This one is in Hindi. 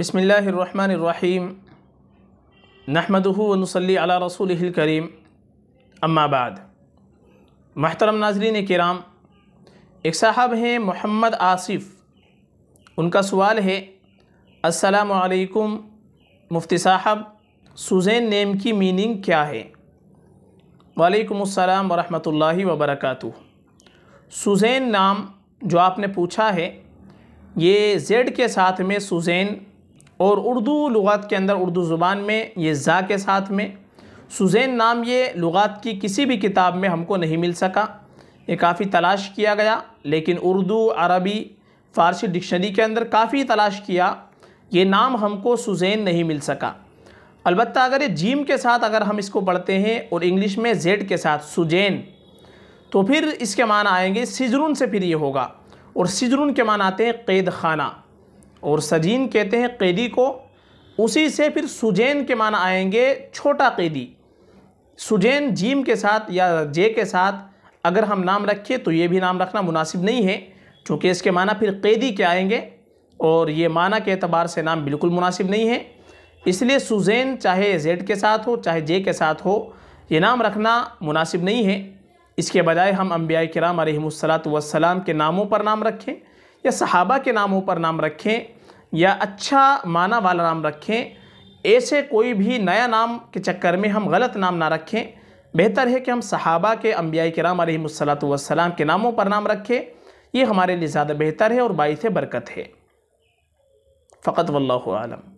बसमीम नहमदूनसली अला रसूल करीम अम्माबाद महतरम नाजरीन कराम एक साहब हैं मोहम्मद आसिफ उनका सवाल है असलकुम मुफ्ती साहब सुजैन नेम की मीनिंग क्या है वालेकुम वरहमतुल्लाहि वबरकातु सुजैन नाम जो आपने पूछा है ये जेड के साथ में सुजैन और उर्दू लुगात के अंदर उर्दू ज़ुबान में ये ज़ा के साथ में सुजैन नाम ये लुगात की किसी भी किताब में हमको नहीं मिल सका ये काफ़ी तलाश किया गया लेकिन उर्दू अरबी फ़ारसी डिक्शनरी के अंदर काफ़ी तलाश किया ये नाम हमको सुजैन नहीं मिल सका अलबत् अगर ये जीम के साथ अगर हम इसको पढ़ते हैं और इंग्लिश में जेड के साथ सुजैन तो फिर इसके मान आएंगे सिजरुन से फिर ये होगा और सिजरुन के मान आते हैं कैद खाना और सजीन कहते हैं कैदी को उसी से फिर सुजैन के माना आएंगे छोटा कैदी सुजैन जीम के साथ या जे के साथ अगर हम नाम रखें तो ये भी नाम रखना मुनासिब नहीं है चूँकि इसके माना फिर कैदी के आएंगे और ये माना के अतबार से नाम बिल्कुल मुनासिब नहीं है इसलिए सुजैन चाहे जेड के साथ हो चाहे जे के साथ हो ये नाम रखना मुनासिब नहीं है इसके बजाय हम अम्बिया कराम सलात वसलाम के नामों पर नाम रखें या सहाबा के नामों पर नाम रखें या अच्छा माना वाला नाम रखें ऐसे कोई भी नया नाम के चक्कर में हम गलत नाम ना रखें बेहतर है कि हम सहाबा के अम्बियाई के राम वसलाम के नामों पर नाम रखें ये हमारे लिए ज़्यादा बेहतर है और बाईस बरकत है फ़कत वल्लम